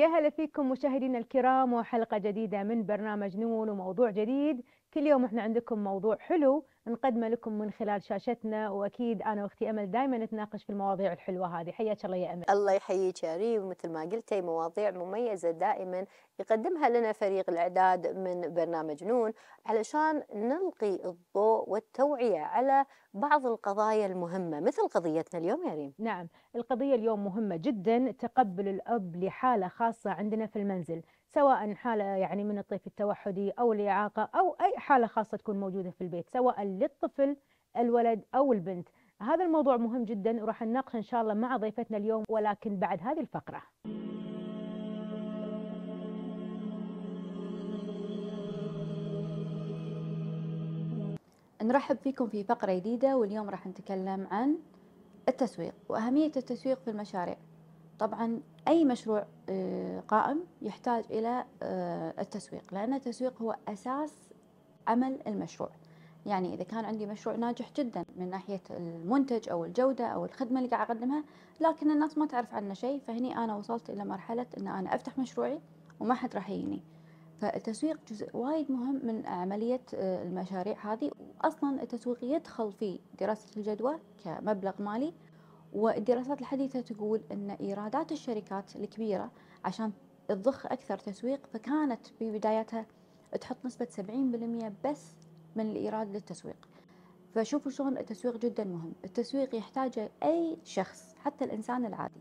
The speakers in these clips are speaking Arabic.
يا هلا فيكم مشاهدينا الكرام وحلقة جديدة من برنامج نون وموضوع جديد كل يوم احنا عندكم موضوع حلو نقدمه لكم من خلال شاشتنا واكيد انا واختي امل دائما نتناقش في المواضيع الحلوه هذه حياك الله يا امل الله يحييك يا ريم مثل ما قلتي مواضيع مميزه دائما يقدمها لنا فريق الاعداد من برنامج نون علشان نلقي الضوء والتوعيه على بعض القضايا المهمه مثل قضيتنا اليوم يا ريم نعم القضيه اليوم مهمه جدا تقبل الاب لحاله خاصه عندنا في المنزل سواء حالة يعني من الطيف التوحدي أو الإعاقة أو أي حالة خاصة تكون موجودة في البيت سواء للطفل الولد أو البنت هذا الموضوع مهم جدا وراح نناقشه إن شاء الله مع ضيفتنا اليوم ولكن بعد هذه الفقرة نرحب فيكم في فقرة جديدة واليوم راح نتكلم عن التسويق وأهمية التسويق في المشاريع طبعا أي مشروع آه، قائم يحتاج إلى آه، التسويق لأن التسويق هو أساس عمل المشروع يعني إذا كان عندي مشروع ناجح جدا من ناحية المنتج أو الجودة أو الخدمة اللي قاعد أقدمها لكن الناس ما تعرف عنه شيء فهني أنا وصلت إلى مرحلة أن أنا أفتح مشروعي وما حد راح يجيني فالتسويق جزء وايد مهم من عملية آه، المشاريع هذه وأصلا التسويق يدخل في دراسة الجدوى كمبلغ مالي والدراسات الحديثة تقول أن إيرادات الشركات الكبيرة عشان تضخ أكثر تسويق فكانت ببدايتها تحط نسبة 70% بس من الإيراد للتسويق فشوفوا شلون التسويق جدا مهم التسويق يحتاجه أي شخص حتى الإنسان العادي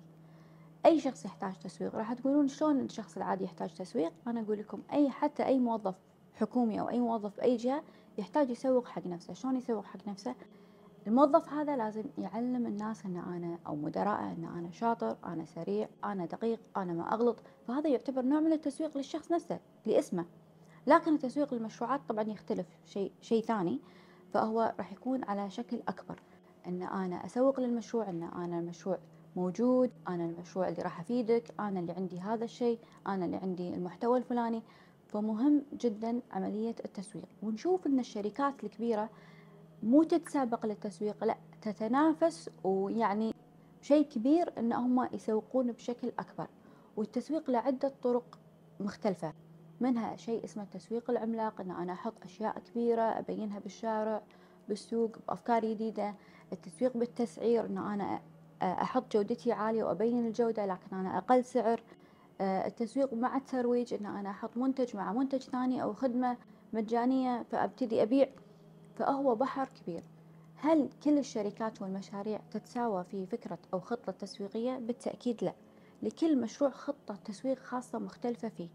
أي شخص يحتاج تسويق راح تقولون شلون الشخص العادي يحتاج تسويق أنا أقول لكم أي حتى أي موظف حكومي أو أي موظف أي جهة يحتاج يسوق حق نفسه شلون يسوق حق نفسه الموظف هذا لازم يعلم الناس ان انا او مدراء ان انا شاطر، انا سريع، انا دقيق، انا ما اغلط، فهذا يعتبر نوع من التسويق للشخص نفسه لاسمه. لكن التسويق للمشروعات طبعا يختلف شيء شيء ثاني فهو راح يكون على شكل اكبر ان انا اسوق للمشروع ان انا المشروع موجود، انا المشروع اللي راح افيدك، انا اللي عندي هذا الشيء، انا اللي عندي المحتوى الفلاني، فمهم جدا عمليه التسويق، ونشوف ان الشركات الكبيره مو تتسابق للتسويق لا تتنافس ويعني شيء كبير ان هم يسوقون بشكل اكبر والتسويق لعده طرق مختلفه منها شيء اسمه التسويق العملاق ان انا احط اشياء كبيره ابينها بالشارع بالسوق بافكار جديده التسويق بالتسعير ان انا احط جودتي عاليه وابين الجوده لكن انا اقل سعر التسويق مع الترويج ان انا احط منتج مع منتج ثاني او خدمه مجانيه فابتدي ابيع فهو بحر كبير هل كل الشركات والمشاريع تتساوى في فكرة أو خطة تسويقية؟ بالتأكيد لا لكل مشروع خطة تسويق خاصة مختلفة فيه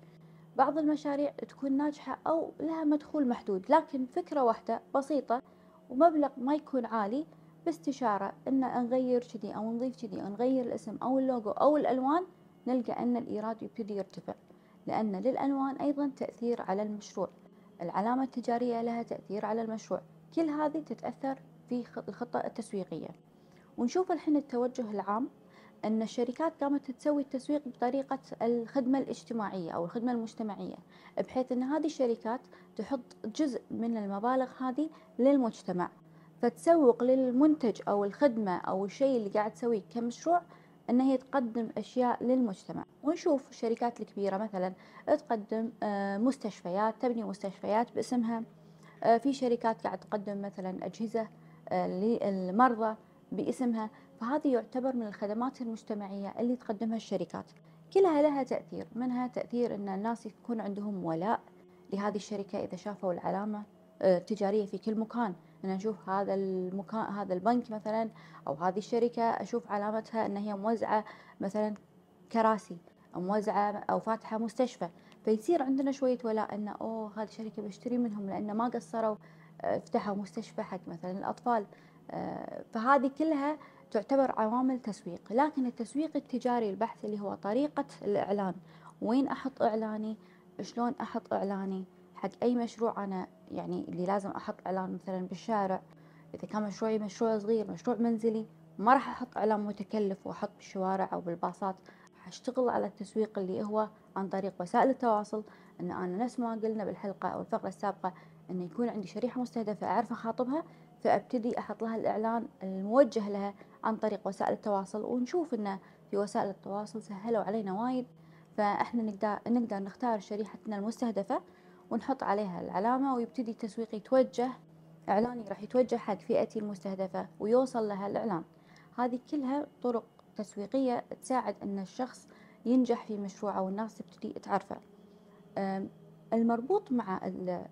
بعض المشاريع تكون ناجحة أو لها مدخول محدود لكن فكرة واحدة بسيطة ومبلغ ما يكون عالي باستشارة إن نغير كذي أو نضيف كذي أو نغير الاسم أو اللوجو أو الألوان نلقى أن الإيراد يبتدي يرتفع لأن للألوان أيضا تأثير على المشروع العلامة التجارية لها تأثير على المشروع كل هذه تتأثر في الخطة التسويقية ونشوف الحين التوجه العام أن الشركات قامت تسوي التسويق بطريقة الخدمة الاجتماعية أو الخدمة المجتمعية بحيث أن هذه الشركات تحط جزء من المبالغ هذه للمجتمع فتسوق للمنتج أو الخدمة أو الشيء اللي قاعد تسويه كمشروع أن هي تقدم أشياء للمجتمع ونشوف الشركات الكبيرة مثلا تقدم آه، مستشفيات تبني مستشفيات باسمها آه، في شركات قاعد تقدم مثلا أجهزة آه، للمرضى باسمها فهذه يعتبر من الخدمات المجتمعية اللي تقدمها الشركات كلها لها تأثير منها تأثير أن الناس يكون عندهم ولاء لهذه الشركة إذا شافوا العلامة آه، التجارية في كل مكان ان أشوف هذا المكان هذا البنك مثلا أو هذه الشركة أشوف علامتها أن هي موزعة مثلا كراسي موزعة أو فاتحة مستشفى فيصير عندنا شويه ولاء انه اوه هذه شركه بشتري منهم لان ما قصروا آه، فتحوا مستشفى حق مثلا الاطفال آه، فهذه كلها تعتبر عوامل تسويق لكن التسويق التجاري البحث اللي هو طريقه الاعلان وين احط اعلاني شلون احط اعلاني حق اي مشروع انا يعني اللي لازم احط اعلان مثلا بالشارع اذا كان مشروعي مشروع صغير مشروع منزلي ما راح احط اعلان متكلف واحط بالشوارع او بالباصات هشتغل على التسويق اللي هو عن طريق وسائل التواصل ان انا نفس ما قلنا بالحلقه او الفقره السابقه ان يكون عندي شريحه مستهدفه اعرف اخاطبها فابتدي احط لها الاعلان الموجه لها عن طريق وسائل التواصل ونشوف انه في وسائل التواصل سهلوا علينا وايد فاحنا نقدر نقدر نختار شريحتنا المستهدفه ونحط عليها العلامه ويبتدي التسويق يتوجه اعلاني راح يتوجه حق فئتي المستهدفه ويوصل لها الاعلان هذه كلها طرق تسويقية تساعد أن الشخص ينجح في مشروعه والناس تبتدي تعرفه المربوط مع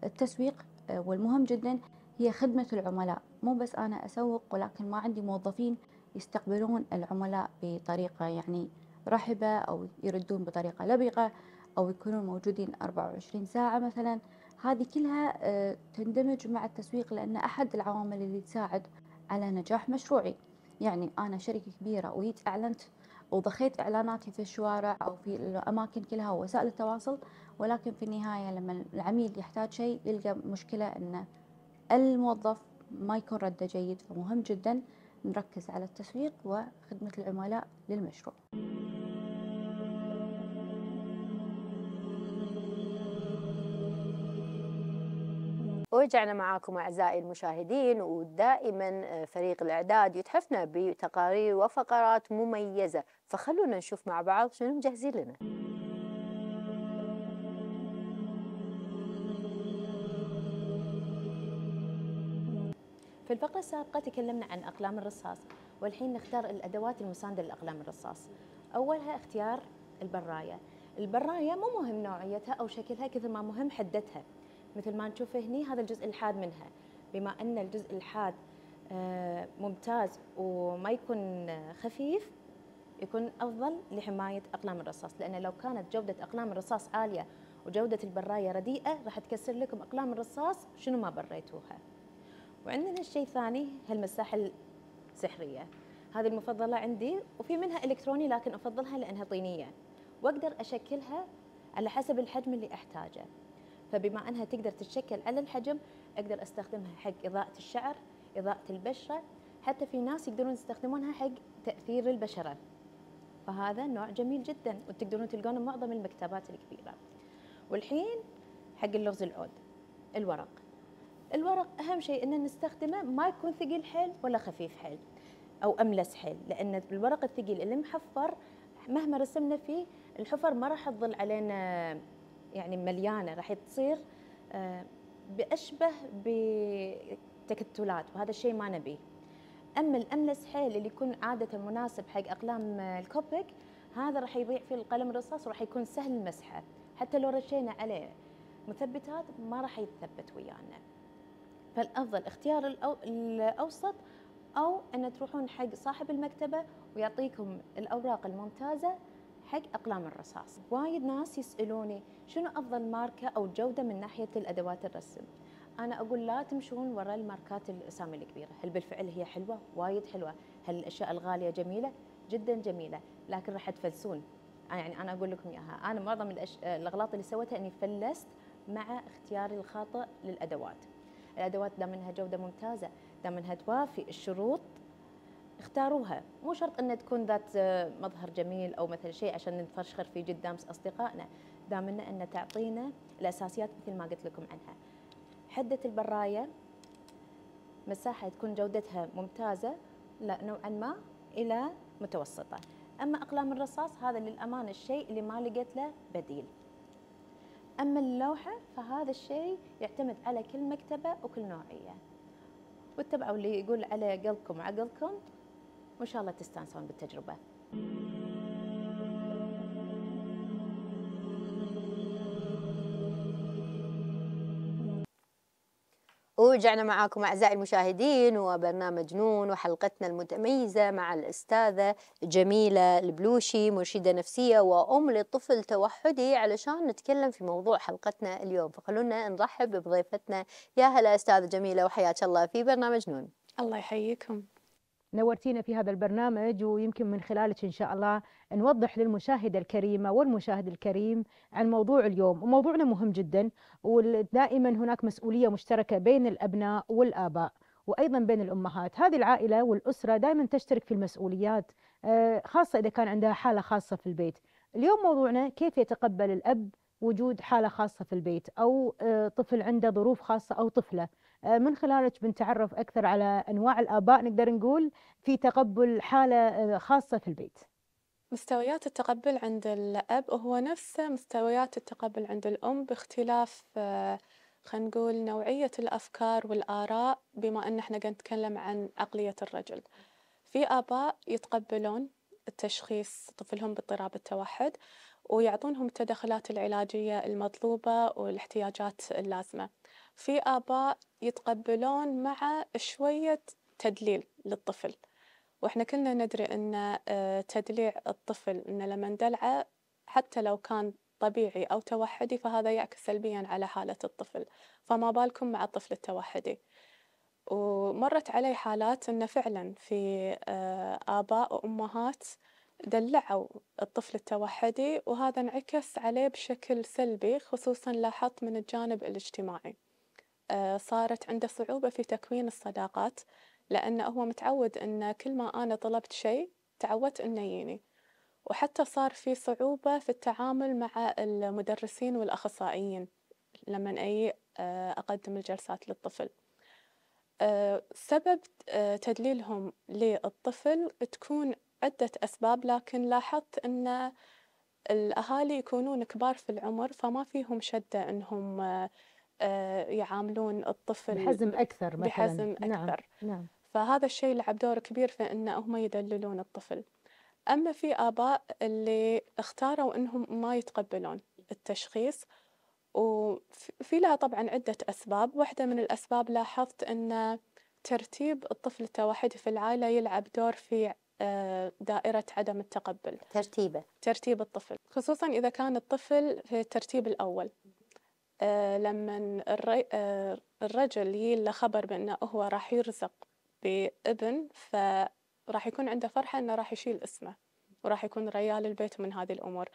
التسويق آه، والمهم جدا هي خدمة العملاء مو بس أنا أسوق ولكن ما عندي موظفين يستقبلون العملاء بطريقة يعني رحبة أو يردون بطريقة لبقة أو يكونون موجودين 24 ساعة مثلا هذه كلها آه، تندمج مع التسويق لأن أحد العوامل اللي تساعد على نجاح مشروعي يعني أنا شركة كبيرة وجيت أعلنت وضخيت إعلاناتي في الشوارع أو في الأماكن كلها ووسائل التواصل ولكن في النهاية لما العميل يحتاج شيء يلقى مشكلة أن الموظف ما يكون رده جيد فمهم جدا نركز على التسويق وخدمة العملاء للمشروع. ورجعنا معاكم أعزائي المشاهدين ودائما آه، فريق الإعداد يتحفنا بتقارير وفقرات مميزة فخلونا نشوف مع بعض شنو مجهزين لنا في الفقرة السابقة تكلمنا عن أقلام الرصاص والحين نختار الأدوات المساندة لأقلام الرصاص أولها اختيار البراية البراية مو مهم نوعيتها أو شكلها كثر ما مهم حدتها مثل ما نشوف هني هذا الجزء الحاد منها بما أن الجزء الحاد آه، ممتاز وما يكون آه، خفيف يكون أفضل لحماية أقلام الرصاص لأن لو كانت جودة أقلام الرصاص عالية وجودة البراية رديئة راح تكسر لكم أقلام الرصاص شنو ما بريتوها وعندنا شيء ثاني هالمساحة السحرية هذه المفضلة عندي وفي منها إلكتروني لكن أفضلها لأنها طينية وأقدر أشكلها على حسب الحجم اللي أحتاجه فبما انها تقدر تتشكل على الحجم اقدر استخدمها حق اضاءه الشعر اضاءه البشره حتى في ناس يقدرون يستخدمونها حق تاثير البشره فهذا نوع جميل جدا وتقدرون تلقونه معظم المكتبات الكبيره والحين حق اللغز العود الورق الورق اهم شيء ان نستخدمه ما يكون ثقيل حيل ولا خفيف حيل او املس حيل لان الورق الثقيل اللي محفر مهما رسمنا فيه الحفر ما راح تظل علينا يعني مليانه راح تصير آه، باشبه بتكتلات وهذا الشيء ما نبيه اما الاملس حيل اللي يكون عاده مناسب حق اقلام آه، الكوبيك هذا راح يضيع فيه القلم الرصاص وراح يكون سهل المسحه حتى لو رشينا عليه مثبتات ما راح يتثبت ويانا فالافضل اختيار الاوسط او ان تروحون حق صاحب المكتبه ويعطيكم الاوراق الممتازه حق أقلام الرصاص وايد ناس يسألوني شنو أفضل ماركة أو جودة من ناحية الأدوات الرسم أنا أقول لا تمشون وراء الماركات الأسامي الكبيرة هل بالفعل هي حلوة؟ وايد حلوة هل الأشياء الغالية جميلة؟ جدا جميلة لكن راح تفلسون يعني أنا أقول لكم إياها أنا معظم الأش... الأغلاط اللي سويتها أني فلست مع اختياري الخاطئ للأدوات الأدوات دام منها جودة ممتازة دام منها توافي الشروط اختاروها مو شرط أن تكون ذات آه، مظهر جميل أو مثل شيء عشان نتفشخر فيه قدام أصدقائنا دامنا أن تعطينا الأساسيات مثل ما قلت لكم عنها حدة البراية مساحة تكون جودتها ممتازة لا نوعا ما إلى متوسطة أما أقلام الرصاص هذا للأمانة الشيء اللي ما لقيت له بديل أما اللوحة فهذا الشيء يعتمد على كل مكتبة وكل نوعية واتبعوا اللي يقول على قلبكم وعقلكم وإن شاء الله تستانسون بالتجربة ورجعنا معاكم أعزائي المشاهدين وبرنامج نون وحلقتنا المتميزة مع الأستاذة جميلة البلوشي مرشدة نفسية وأم لطفل توحدي علشان نتكلم في موضوع حلقتنا اليوم فخلونا نرحب بضيفتنا يا هلا أستاذة جميلة وحياك الله في برنامج نون الله يحييكم نورتينا في هذا البرنامج ويمكن من خلالك إن شاء الله نوضح للمشاهدة الكريمة والمشاهد الكريم عن موضوع اليوم وموضوعنا مهم جدا ودائما هناك مسؤولية مشتركة بين الأبناء والآباء وايضا بين الامهات، هذه العائله والاسره دائما تشترك في المسؤوليات آه، خاصه اذا كان عندها حاله خاصه في البيت. اليوم موضوعنا كيف يتقبل الاب وجود حاله خاصه في البيت او آه، طفل عنده ظروف خاصه او طفله، آه، من خلالك بنتعرف اكثر على انواع الاباء نقدر نقول في تقبل حاله آه، خاصه في البيت. مستويات التقبل عند الاب هو نفس مستويات التقبل عند الام باختلاف آه، خلينا نقول نوعيه الافكار والاراء بما ان احنا قاعد نتكلم عن عقليه الرجل. في اباء يتقبلون التشخيص طفلهم باضطراب التوحد ويعطونهم التدخلات العلاجيه المطلوبه والاحتياجات اللازمه. في آباء يتقبلون مع شوية تدليل للطفل وإحنا كلنا ندري أن آه، تدليع الطفل أن لما ندلعه حتى لو كان طبيعي أو توحدي فهذا يعكس سلبيا على حالة الطفل فما بالكم مع الطفل التوحدي ومرت علي حالات أنه فعلا في آه، آباء وأمهات دلعوا الطفل التوحدي وهذا انعكس عليه بشكل سلبي خصوصا لاحظت من الجانب الاجتماعي آه، صارت عنده صعوبة في تكوين الصداقات لأنه هو متعود أن كل ما أنا طلبت شيء تعودت أنه يجيني وحتى صار في صعوبة في التعامل مع المدرسين والأخصائيين لما أي آه، أقدم الجلسات للطفل آه، سبب تدليلهم للطفل تكون عدة أسباب لكن لاحظت أن الأهالي يكونون كبار في العمر فما فيهم شدة أنهم آه، يعاملون الطفل بحزم أكثر مثلا بحزم نعم، أكثر نعم. نعم. فهذا الشيء لعب دور كبير في أن هم يدللون الطفل أما في آباء اللي اختاروا أنهم ما يتقبلون التشخيص وفي لها طبعا عدة أسباب واحدة من الأسباب لاحظت أن ترتيب الطفل التوحدي في العائلة يلعب دور في آه، دائرة عدم التقبل ترتيبه ترتيب الطفل خصوصا إذا كان الطفل في الترتيب الأول آه، لما آه، الرجل يلا خبر بأنه هو راح يرزق بابن فراح يكون عنده فرحة أنه راح يشيل اسمه وراح يكون ريال البيت من هذه الأمور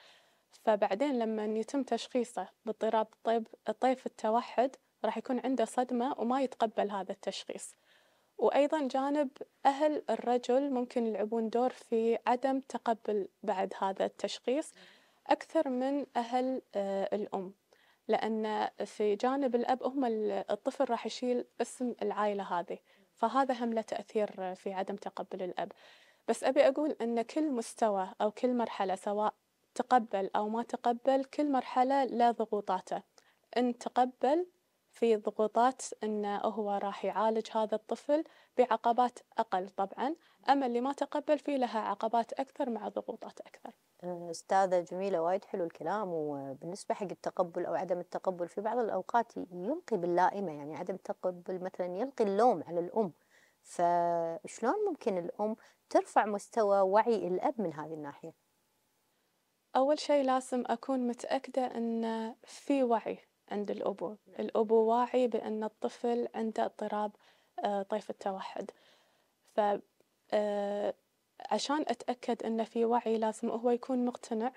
فبعدين لما يتم تشخيصه باضطراب طيب الطيف التوحد راح يكون عنده صدمة وما يتقبل هذا التشخيص وأيضا جانب أهل الرجل ممكن يلعبون دور في عدم تقبل بعد هذا التشخيص أكثر من أهل آه، الأم لأن في جانب الأب هم الطفل راح يشيل اسم العائلة هذه فهذا هم له تأثير في عدم تقبل الأب بس أبي أقول أن كل مستوى أو كل مرحلة سواء تقبل أو ما تقبل كل مرحلة لا ضغوطاته إن تقبل في ضغوطات أنه هو راح يعالج هذا الطفل بعقبات أقل طبعا أما اللي ما تقبل فيه لها عقبات أكثر مع ضغوطات أكثر آه، أستاذة جميلة وايد حلو الكلام وبالنسبة حق التقبل أو عدم التقبل في بعض الأوقات يلقي باللائمة يعني عدم التقبل مثلا يلقي اللوم على الأم فشلون ممكن الأم ترفع مستوى وعي الأب من هذه الناحية؟ أول شيء لازم أكون متأكدة أن في وعي عند الأبو الأبو واعي بأن الطفل عنده اضطراب آه، طيف التوحد ف آه، عشان أتأكد أن في وعي لازم هو يكون مقتنع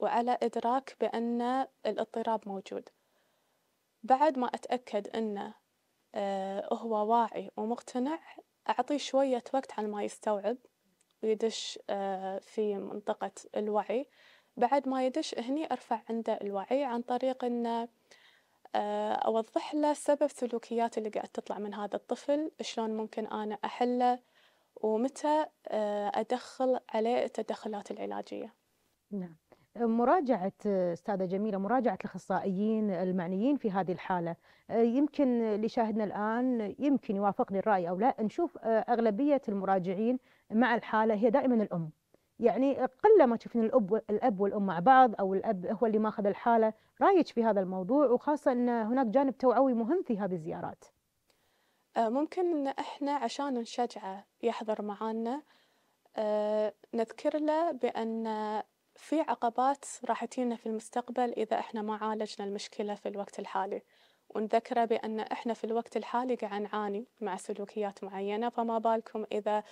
وعلى إدراك بأن الاضطراب موجود بعد ما أتأكد أنه آه، هو واعي ومقتنع أعطيه شوية وقت على ما يستوعب ويدش في منطقة الوعي بعد ما يدش هني أرفع عنده الوعي عن طريق أنه آه، أوضح له سبب سلوكيات اللي قاعد تطلع من هذا الطفل شلون ممكن أنا أحله ومتى آه، أدخل عليه التدخلات العلاجية نعم مراجعة أستاذة جميلة مراجعة الأخصائيين المعنيين في هذه الحالة آه، يمكن اللي شاهدنا الآن يمكن يوافقني الرأي أو لا نشوف أغلبية المراجعين مع الحالة هي دائما الأم يعني قله ما تشوفين الاب الاب والام مع بعض او الاب هو اللي ماخذ الحاله رايك في هذا الموضوع وخاصه ان هناك جانب توعوي مهم في هذه الزيارات آه، ممكن ان احنا عشان نشجعه يحضر معانا آه، نذكر له بان في عقبات راح تجينا في المستقبل اذا احنا ما عالجنا المشكله في الوقت الحالي ونذكره بأن إحنا في الوقت الحالي قاعد نعاني مع سلوكيات معينة فما بالكم إذا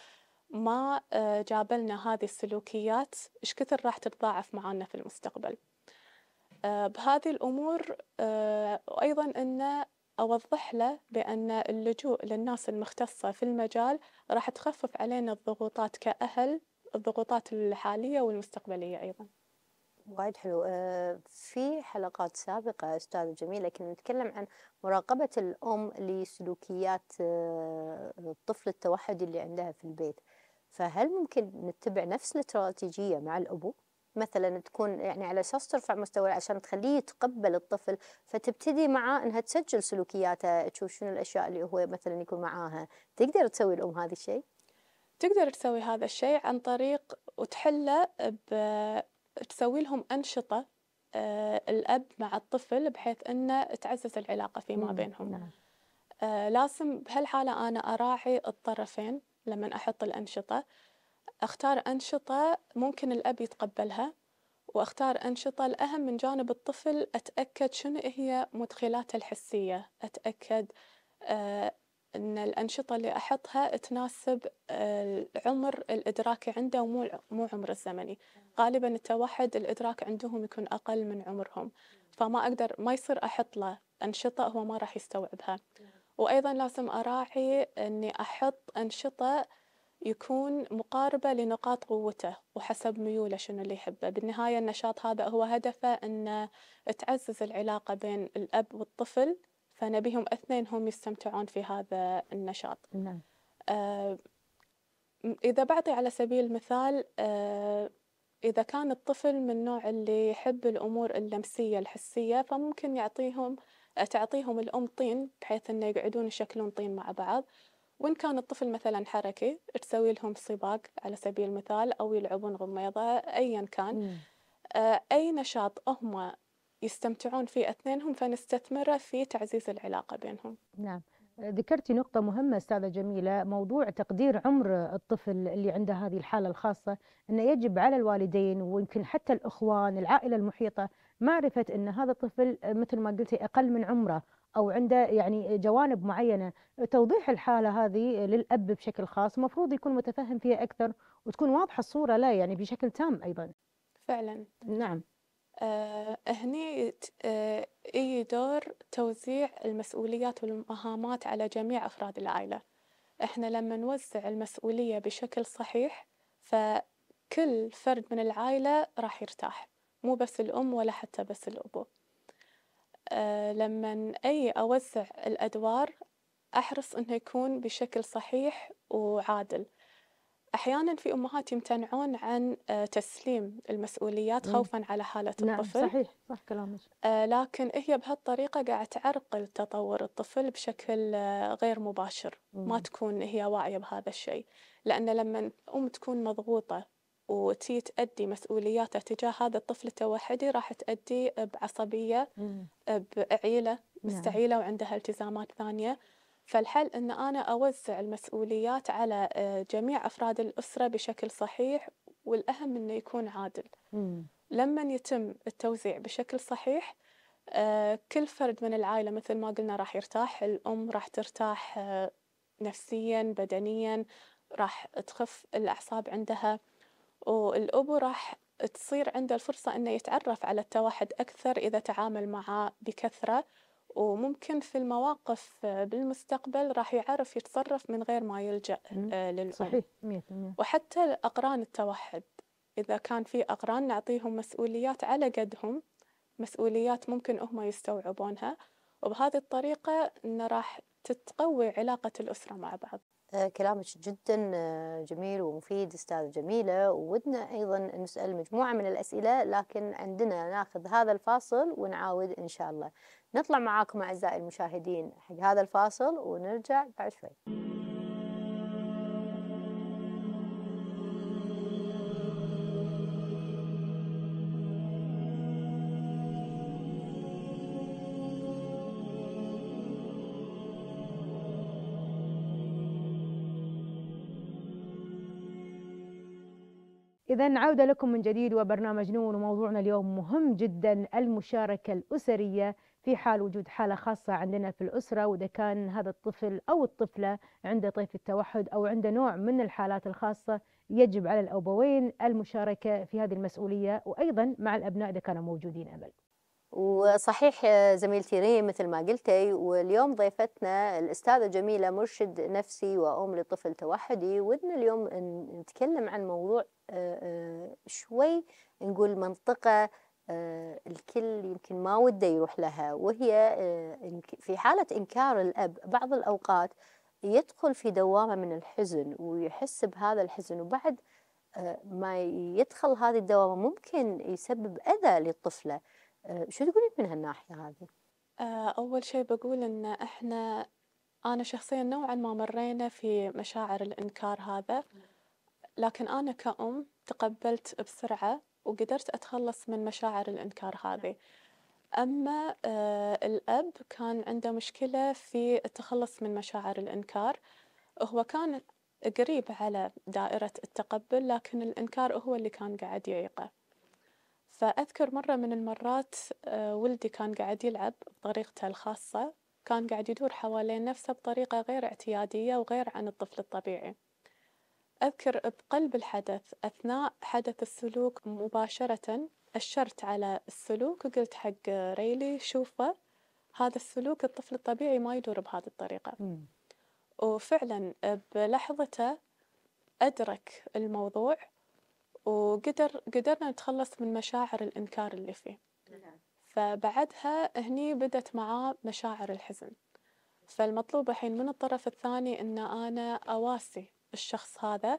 ما آه، جابلنا هذه السلوكيات إيش كثر راح تتضاعف معانا في المستقبل آه، بهذه الأمور وأيضا آه، أن أوضح له بأن اللجوء للناس المختصة في المجال راح تخفف علينا الضغوطات كأهل الضغوطات الحالية والمستقبلية أيضا وايد حلو في حلقات سابقة أستاذ جميلة كنا نتكلم عن مراقبة الأم لسلوكيات الطفل التوحدي اللي عندها في البيت فهل ممكن نتبع نفس الاستراتيجية مع الأبو؟ مثلا تكون يعني على اساس ترفع مستواه عشان تخليه يتقبل الطفل فتبتدي معاه انها تسجل سلوكياته تشوف شنو الاشياء اللي هو مثلا يكون معاها تقدر تسوي الام هذا الشيء تقدر تسوي هذا الشيء عن طريق وتحله ب... تسوي لهم انشطه آه، الاب مع الطفل بحيث انه تعزز العلاقه فيما بينهم نعم. آه، لازم بهالحاله انا اراعي الطرفين لما أحط الأنشطة أختار أنشطة ممكن الأب يتقبلها واختار انشطه الاهم من جانب الطفل اتاكد شنو هي مدخلاته الحسيه اتاكد آه، ان الانشطه اللي احطها تناسب آه، العمر الادراكي عنده ومو مو عمر الزمني غالبا التوحد الادراك عندهم يكون اقل من عمرهم فما اقدر ما يصير احط له انشطه هو ما راح يستوعبها وأيضا لازم أراعي أني أحط أنشطة يكون مقاربة لنقاط قوته وحسب ميوله شنو اللي يحبه بالنهاية النشاط هذا هو هدفه أن تعزز العلاقة بين الأب والطفل فنبيهم اثنين هم يستمتعون في هذا النشاط نعم. آه إذا بعطي على سبيل المثال آه إذا كان الطفل من النوع اللي يحب الأمور اللمسية الحسية فممكن يعطيهم تعطيهم الأم طين بحيث إنه يقعدون يشكلون طين مع بعض وإن كان الطفل مثلا حركي تسوي لهم سباق على سبيل المثال أو يلعبون غميضة أيا كان آه، أي نشاط هم يستمتعون فيه أثنينهم فنستثمره في تعزيز العلاقة بينهم نعم آه، ذكرتي نقطة مهمة أستاذة جميلة موضوع تقدير عمر الطفل اللي عنده هذه الحالة الخاصة أنه يجب على الوالدين ويمكن حتى الإخوان العائلة المحيطة معرفه ان هذا الطفل آه، مثل ما قلتي اقل من عمره او عنده يعني جوانب معينه، توضيح الحاله هذه للاب بشكل خاص المفروض يكون متفهم فيها اكثر وتكون واضحه الصوره له يعني بشكل تام ايضا. فعلا. نعم. آه هني آه، اي دور توزيع المسؤوليات والمهامات على جميع افراد العائله. احنا لما نوزع المسؤوليه بشكل صحيح فكل فرد من العائله راح يرتاح. مو بس الأم ولا حتى بس الأبو آه، لما أي أوزع الأدوار أحرص إنه يكون بشكل صحيح وعادل أحيانا في أمهات يمتنعون عن آه، تسليم المسؤوليات خوفا على حالة نعم الطفل صحيح صح كلامك آه، لكن هي بهالطريقة قاعدة تعرقل تطور الطفل بشكل غير مباشر ما تكون هي واعية بهذا الشيء لأن لما أم تكون مضغوطة وتي تأدي مسؤولياتها تجاه هذا الطفل التوحدي راح تأدي بعصبية بعيلة نعم. مستعيلة وعندها التزامات ثانية فالحل أن أنا أوزع المسؤوليات على آه، جميع أفراد الأسرة بشكل صحيح والأهم أنه يكون عادل لما يتم التوزيع بشكل صحيح آه، كل فرد من العائلة مثل ما قلنا راح يرتاح الأم راح ترتاح آه، نفسيا بدنيا راح تخف الأعصاب عندها والأبو راح تصير عنده الفرصة أنه يتعرف على التوحد أكثر إذا تعامل معاه بكثرة وممكن في المواقف بالمستقبل راح يعرف يتصرف من غير ما يلجأ آه، للأم صحيح 100% وحتى أقران التوحد إذا كان في أقران نعطيهم مسؤوليات على قدهم مسؤوليات ممكن هم يستوعبونها وبهذه الطريقة إن راح تتقوي علاقة الأسرة مع بعض آه، كلامك جدا آه، جميل ومفيد استاذ جميلة وودنا أيضا نسأل مجموعة من الأسئلة لكن عندنا ناخذ هذا الفاصل ونعاود إن شاء الله نطلع معاكم أعزائي المشاهدين حق هذا الفاصل ونرجع بعد شوي إذا عودة لكم من جديد وبرنامج نور وموضوعنا اليوم مهم جدا المشاركة الأسرية في حال وجود حالة خاصة عندنا في الأسرة وإذا كان هذا الطفل أو الطفلة عنده طيف التوحد أو عنده نوع من الحالات الخاصة يجب على الأبوين المشاركة في هذه المسؤولية وأيضا مع الأبناء إذا كانوا موجودين أمل وصحيح زميلتي ريم مثل ما قلتي واليوم ضيفتنا الأستاذة جميلة مرشد نفسي وأم لطفل توحدي ودنا اليوم نتكلم عن موضوع آه، آه، شوي نقول منطقة آه، الكل يمكن ما وده يروح لها وهي في حالة إنكار الأب بعض الأوقات يدخل في دوامة من الحزن ويحس بهذا الحزن وبعد ما يدخل هذه الدوامة ممكن يسبب أذى للطفلة آه، شو تقولين من هالناحية هذه؟ آه، أول شيء بقول إن إحنا أنا شخصيا نوعا ما مرينا في مشاعر الإنكار هذا لكن أنا كأم تقبلت بسرعة وقدرت أتخلص من مشاعر الإنكار هذه أما آه، الأب كان عنده مشكلة في التخلص من مشاعر الإنكار هو كان قريب على دائرة التقبل لكن الإنكار هو اللي كان قاعد يعيقه فأذكر مرة من المرات آه، ولدي كان قاعد يلعب بطريقته الخاصة كان قاعد يدور حوالين نفسه بطريقة غير اعتيادية وغير عن الطفل الطبيعي أذكر بقلب الحدث أثناء حدث السلوك مباشرة أشرت على السلوك وقلت حق ريلي شوفه هذا السلوك الطفل الطبيعي ما يدور بهذه الطريقة وفعلا بلحظته أدرك الموضوع وقدر قدرنا نتخلص من مشاعر الإنكار اللي فيه نعم. فبعدها هني بدت معاه مشاعر الحزن فالمطلوب الحين من الطرف الثاني إن أنا أواسي الشخص هذا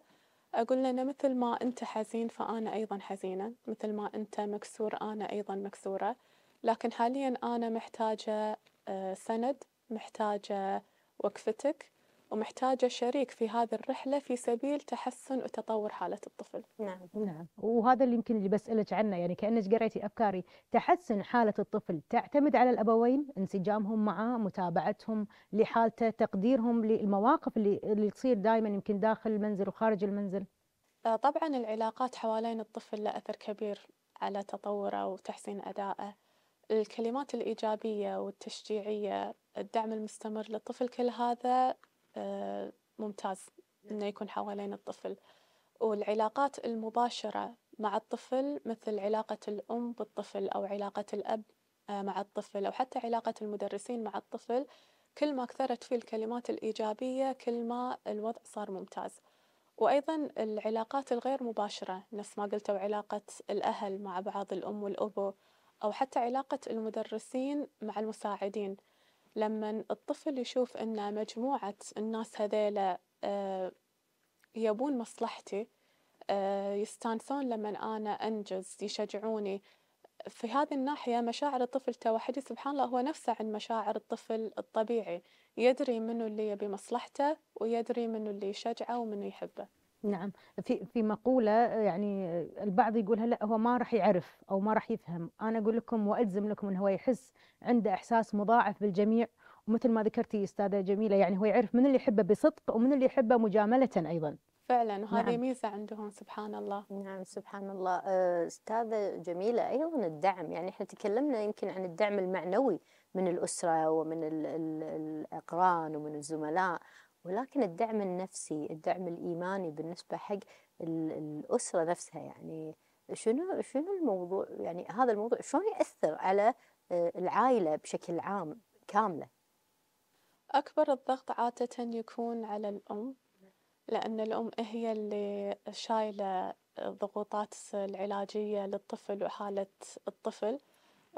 أقول له مثل ما أنت حزين فأنا أيضا حزينة مثل ما أنت مكسور أنا أيضا مكسورة لكن حاليا أنا محتاجة آه، سند محتاجة وقفتك ومحتاجة شريك في هذه الرحلة في سبيل تحسن وتطور حالة الطفل نعم نعم وهذا اللي يمكن اللي بسألك عنه يعني كأنك قريتي أفكاري تحسن حالة الطفل تعتمد على الأبوين انسجامهم معه متابعتهم لحالته تقديرهم للمواقف اللي, اللي تصير دائما يمكن داخل المنزل وخارج المنزل آه، طبعا العلاقات حوالين الطفل لها أثر كبير على تطوره وتحسين أدائه الكلمات الإيجابية والتشجيعية الدعم المستمر للطفل كل هذا آه، ممتاز إنه يكون حوالين الطفل والعلاقات المباشرة مع الطفل مثل علاقة الأم بالطفل أو علاقة الأب آه، مع الطفل أو حتى علاقة المدرسين مع الطفل كل ما كثرت فيه الكلمات الإيجابية كل ما الوضع صار ممتاز وأيضا العلاقات الغير مباشرة نفس ما قلتوا علاقة الأهل مع بعض الأم والأبو أو حتى علاقة المدرسين مع المساعدين لما الطفل يشوف أن مجموعة الناس هذيلا آه، يبون مصلحتي آه، يستانسون لما أنا أنجز يشجعوني في هذه الناحية مشاعر الطفل توحدي سبحان الله هو نفسه عن مشاعر الطفل الطبيعي يدري منه اللي يبي مصلحته ويدري منه اللي يشجعه ومنه يحبه نعم في في مقولة يعني البعض يقولها لا هو ما راح يعرف أو ما راح يفهم أنا أقول لكم وأجزم لكم أنه هو يحس عنده إحساس مضاعف بالجميع ومثل ما ذكرتي أستاذة جميلة يعني هو يعرف من اللي يحبه بصدق ومن اللي يحبه مجاملة أيضا فعلا وهذه نعم. ميزة عندهم سبحان الله نعم سبحان الله آه، أستاذة جميلة أيضا الدعم يعني إحنا تكلمنا يمكن عن الدعم المعنوي من الأسرة ومن الأقران ومن الزملاء ولكن الدعم النفسي الدعم الإيماني بالنسبة حق الأسرة نفسها يعني شنو شنو الموضوع يعني هذا الموضوع شلون يأثر على آه، العائلة بشكل عام كاملة أكبر الضغط عادة يكون على الأم لأن الأم هي اللي شايلة الضغوطات العلاجية للطفل وحالة الطفل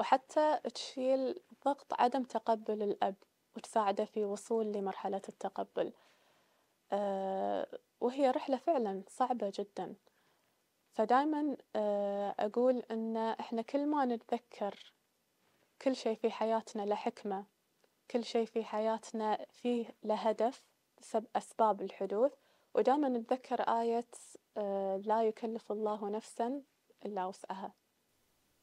وحتى تشيل ضغط عدم تقبل الأب وتساعده في وصول لمرحلة التقبل آه، وهي رحلة فعلا صعبة جدا فدايما آه، أقول أن إحنا كل ما نتذكر كل شيء في حياتنا له حكمة كل شيء في حياتنا فيه لهدف أسباب الحدوث ودائما نتذكر آية آه، لا يكلف الله نفسا إلا وسعها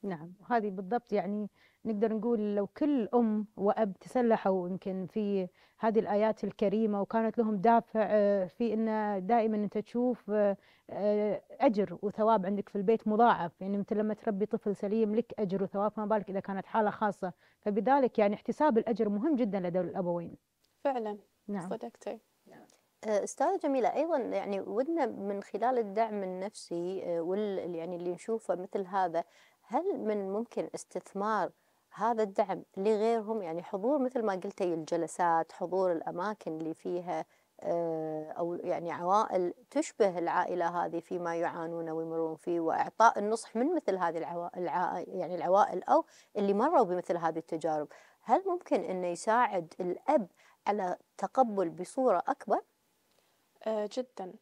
نعم وهذه بالضبط يعني نقدر نقول لو كل أم وأب تسلحوا يمكن في هذه الآيات الكريمة وكانت لهم دافع آه، في أن دائما أنت تشوف آه، آه، أجر وثواب عندك في البيت مضاعف يعني أنت لما تربي طفل سليم لك أجر وثواب ما بالك إذا كانت حالة خاصة فبذلك يعني احتساب الأجر مهم جدا لدى الأبوين فعلا نعم صدقتي نعم. استاذه جميله ايضا يعني ودنا من خلال الدعم النفسي وال يعني اللي نشوفه مثل هذا هل من ممكن استثمار هذا الدعم لغيرهم يعني حضور مثل ما قلتي الجلسات حضور الأماكن اللي فيها آه، أو يعني عوائل تشبه العائلة هذه فيما يعانون ويمرون فيه وإعطاء النصح من مثل هذه العوائل يعني العوائل أو اللي مروا بمثل هذه التجارب هل ممكن أنه يساعد الأب على تقبل بصورة أكبر؟ آه، جدا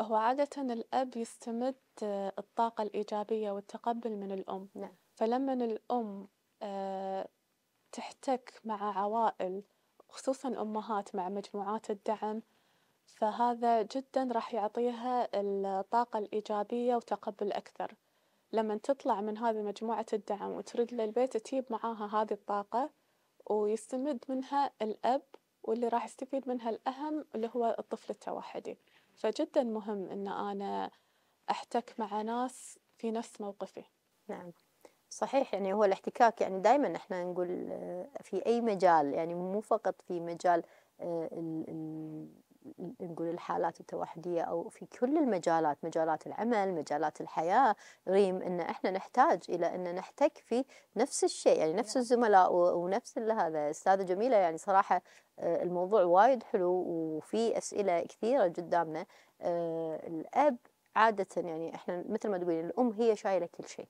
هو عادة الأب يستمد آه، الطاقة الإيجابية والتقبل من الأم نعم. فلما الأم آه، تحتك مع عوائل خصوصا أمهات مع مجموعات الدعم فهذا جدا راح يعطيها الطاقة الإيجابية وتقبل أكثر لما تطلع من هذه مجموعة الدعم وترد للبيت تجيب معاها هذه الطاقة ويستمد منها الأب واللي راح يستفيد منها الأهم اللي هو الطفل التوحدي فجدا مهم أن أنا أحتك مع ناس في نفس موقفي نعم صحيح يعني هو الاحتكاك يعني دائما احنا نقول آه، في اي مجال يعني مو فقط في مجال آه، نقول الحالات التوحدية أو في كل المجالات مجالات العمل مجالات الحياة ريم أن إحنا نحتاج إلى أن نحتك في نفس الشيء يعني نفس نعم. الزملاء ونفس هذا أستاذة جميلة يعني صراحة آه، الموضوع وايد حلو وفي أسئلة كثيرة قدامنا الأب عادة يعني إحنا مثل ما تقولين الأم هي شايلة كل شيء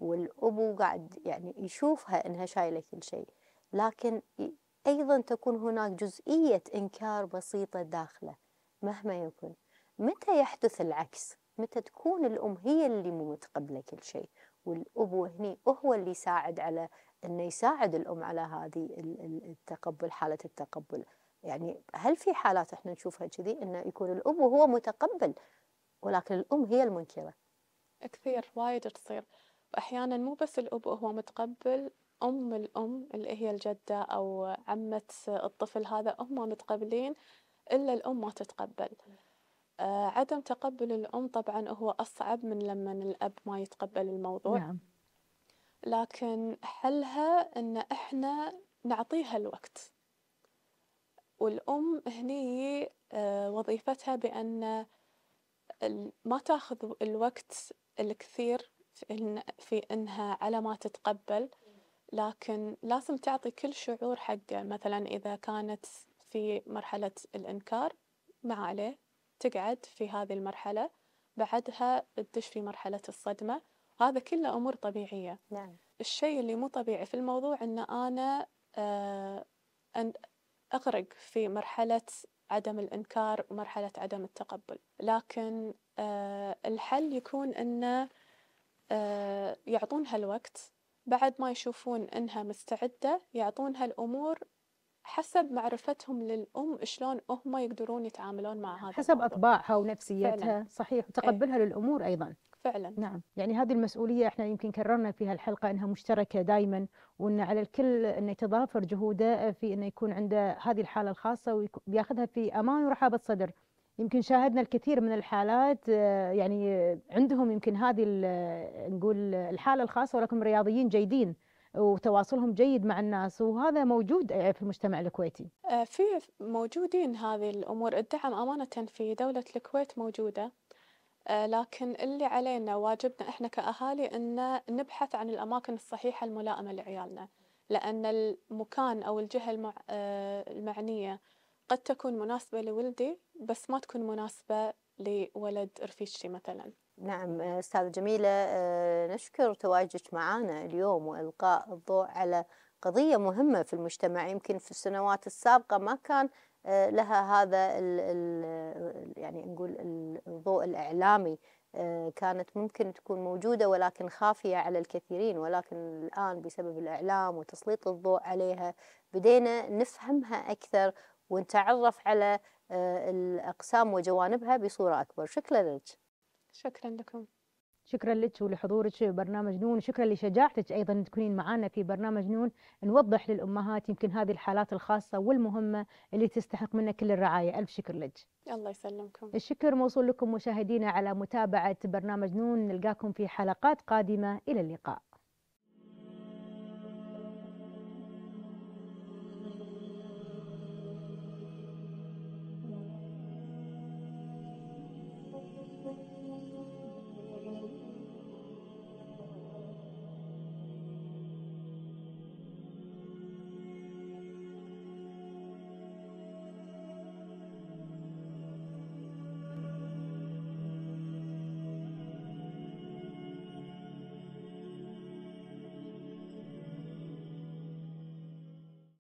والأبو قاعد يعني يشوفها أنها شايلة كل شيء لكن أيضا تكون هناك جزئية إنكار بسيطة داخله مهما يكن متى يحدث العكس متى تكون الأم هي اللي مو متقبلة كل شيء والأبو هني هو اللي يساعد على أنه يساعد الأم على هذه التقبل حالة التقبل يعني هل في حالات احنا نشوفها كذي انه يكون الابو هو متقبل ولكن الام هي المنكره؟ كثير وايد تصير واحيانا مو بس الاب هو متقبل ام الام اللي هي الجده او عمه الطفل هذا هم متقبلين الا الام ما تتقبل آه عدم تقبل الام طبعا هو اصعب من لما الاب ما يتقبل الموضوع نعم. لكن حلها ان احنا نعطيها الوقت والام هني آه، وظيفتها بان ما تاخذ الوقت الكثير في, إن في إنها على ما تتقبل لكن لازم تعطي كل شعور حقه مثلا إذا كانت في مرحلة الإنكار ما عليه تقعد في هذه المرحلة بعدها تدش في مرحلة الصدمة هذا كله أمور طبيعية نعم. الشيء اللي مو طبيعي في الموضوع أن أنا آه، أغرق في مرحلة عدم الإنكار ومرحلة عدم التقبل لكن آه، الحل يكون أنه آه، يعطونها الوقت بعد ما يشوفون إنها مستعدة يعطونها الأمور حسب معرفتهم للأم شلون هم يقدرون يتعاملون مع هذا حسب أطباعها ونفسيتها فعلا. صحيح إيه. وتقبلها أي. للأمور أيضا فعلا نعم يعني هذه المسؤولية احنا يمكن كررنا فيها الحلقة انها مشتركة دائما وان على الكل انه يتضافر جهوده في انه يكون عنده هذه الحالة الخاصة وياخذها في امان ورحابة صدر يمكن شاهدنا الكثير من الحالات آه، يعني عندهم يمكن هذه آه، نقول الحاله الخاصه ولكن رياضيين جيدين وتواصلهم جيد مع الناس وهذا موجود آه، في المجتمع الكويتي. في موجودين هذه الامور الدعم امانه في دوله الكويت موجوده لكن اللي علينا واجبنا احنا كاهالي ان نبحث عن الاماكن الصحيحه الملائمه لعيالنا لان المكان او الجهه المعنيه قد تكون مناسبة لولدي بس ما تكون مناسبة لولد رفيجتي مثلا نعم أستاذة جميلة آه، نشكر تواجدك معنا اليوم وإلقاء الضوء على قضية مهمة في المجتمع يمكن في السنوات السابقة ما كان آه، لها هذا الـ الـ يعني نقول الضوء الإعلامي آه، كانت ممكن تكون موجودة ولكن خافية على الكثيرين ولكن الآن بسبب الإعلام وتسليط الضوء عليها بدينا نفهمها أكثر ونتعرف على آه، الأقسام وجوانبها بصورة أكبر شكرا لك شكرا لكم شكرا لك ولحضورك برنامج نون شكرا لشجاعتك ايضا تكونين معنا في برنامج نون نوضح للامهات يمكن هذه الحالات الخاصه والمهمه اللي تستحق منا كل الرعايه الف شكر لك الله يسلمكم الشكر موصول لكم مشاهدينا على متابعه برنامج نون نلقاكم في حلقات قادمه الى اللقاء